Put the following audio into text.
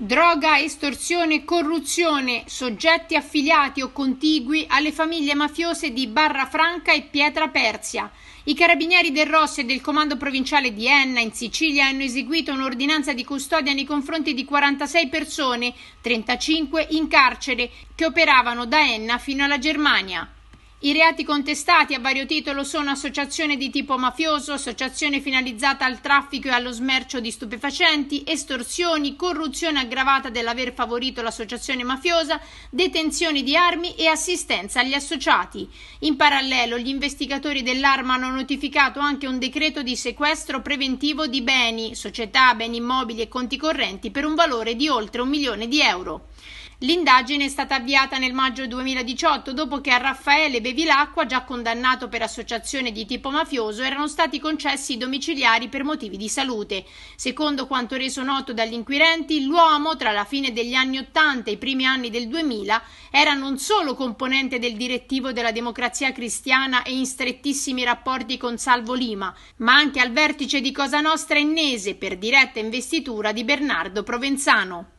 Droga, estorsione, corruzione, soggetti affiliati o contigui alle famiglie mafiose di Barra Franca e Pietra Persia. I carabinieri del Rosso e del comando provinciale di Enna in Sicilia hanno eseguito un'ordinanza di custodia nei confronti di 46 persone, 35 in carcere, che operavano da Enna fino alla Germania. I reati contestati a vario titolo sono associazione di tipo mafioso, associazione finalizzata al traffico e allo smercio di stupefacenti, estorsioni, corruzione aggravata dell'aver favorito l'associazione mafiosa, detenzione di armi e assistenza agli associati. In parallelo, gli investigatori dell'arma hanno notificato anche un decreto di sequestro preventivo di beni, società, beni immobili e conti correnti per un valore di oltre un milione di euro. L'indagine è stata avviata nel maggio 2018 dopo che a Raffaele Bevilacqua, già condannato per associazione di tipo mafioso, erano stati concessi i domiciliari per motivi di salute. Secondo quanto reso noto dagli inquirenti, l'uomo tra la fine degli anni 80 e i primi anni del 2000 era non solo componente del direttivo della Democrazia Cristiana e in strettissimi rapporti con Salvo Lima, ma anche al vertice di Cosa Nostra Ennese per diretta investitura di Bernardo Provenzano.